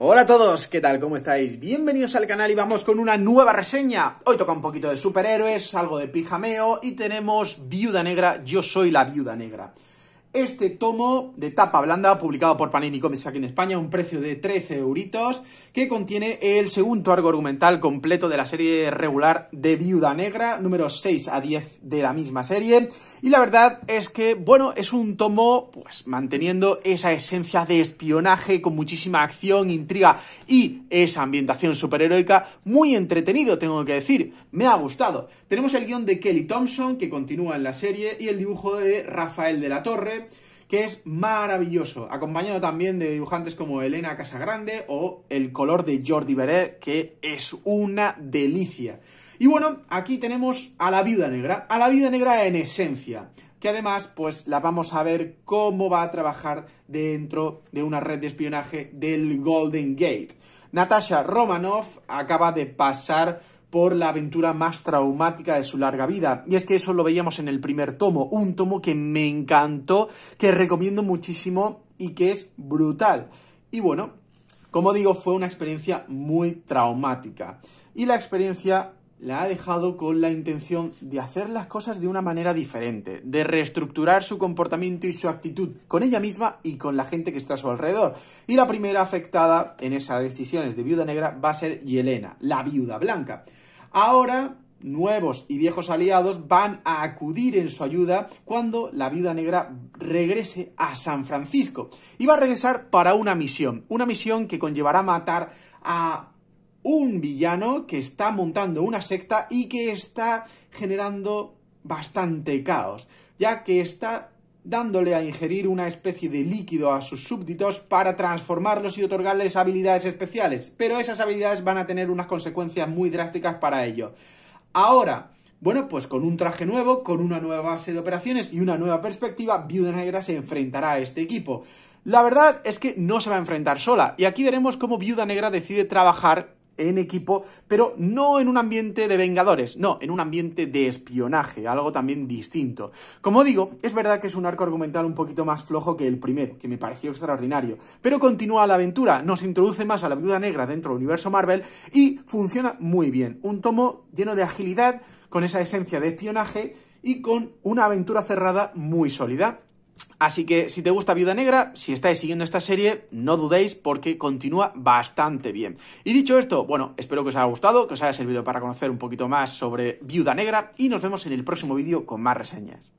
Hola a todos, ¿qué tal? ¿Cómo estáis? Bienvenidos al canal y vamos con una nueva reseña. Hoy toca un poquito de superhéroes, algo de pijameo y tenemos Viuda Negra, yo soy la Viuda Negra este tomo de tapa blanda publicado por Panini Comics aquí en España un precio de 13 euritos que contiene el segundo arco argumental completo de la serie regular de Viuda Negra, números 6 a 10 de la misma serie y la verdad es que, bueno, es un tomo pues manteniendo esa esencia de espionaje con muchísima acción, intriga y esa ambientación superheroica muy entretenido, tengo que decir, me ha gustado. Tenemos el guión de Kelly Thompson que continúa en la serie y el dibujo de Rafael de la Torre que es maravilloso, acompañado también de dibujantes como Elena Casagrande o El color de Jordi Beret, que es una delicia. Y bueno, aquí tenemos a la vida negra, a la vida negra en esencia, que además pues la vamos a ver cómo va a trabajar dentro de una red de espionaje del Golden Gate. Natasha Romanoff acaba de pasar por la aventura más traumática de su larga vida. Y es que eso lo veíamos en el primer tomo, un tomo que me encantó, que recomiendo muchísimo y que es brutal. Y bueno, como digo, fue una experiencia muy traumática. Y la experiencia la ha dejado con la intención de hacer las cosas de una manera diferente, de reestructurar su comportamiento y su actitud con ella misma y con la gente que está a su alrededor. Y la primera afectada en esas decisiones de viuda negra va a ser Yelena, la viuda blanca. Ahora, nuevos y viejos aliados van a acudir en su ayuda cuando la viuda negra regrese a San Francisco. Y va a regresar para una misión, una misión que conllevará matar a un villano que está montando una secta y que está generando bastante caos, ya que está dándole a ingerir una especie de líquido a sus súbditos para transformarlos y otorgarles habilidades especiales, pero esas habilidades van a tener unas consecuencias muy drásticas para ello. Ahora, bueno, pues con un traje nuevo, con una nueva base de operaciones y una nueva perspectiva, Viuda Negra se enfrentará a este equipo. La verdad es que no se va a enfrentar sola, y aquí veremos cómo Viuda Negra decide trabajar en equipo, pero no en un ambiente de vengadores, no, en un ambiente de espionaje, algo también distinto. Como digo, es verdad que es un arco argumental un poquito más flojo que el primero, que me pareció extraordinario, pero continúa la aventura, nos introduce más a la viuda negra dentro del universo Marvel y funciona muy bien. Un tomo lleno de agilidad, con esa esencia de espionaje y con una aventura cerrada muy sólida. Así que si te gusta Viuda Negra, si estáis siguiendo esta serie, no dudéis porque continúa bastante bien. Y dicho esto, bueno, espero que os haya gustado, que os haya servido para conocer un poquito más sobre Viuda Negra y nos vemos en el próximo vídeo con más reseñas.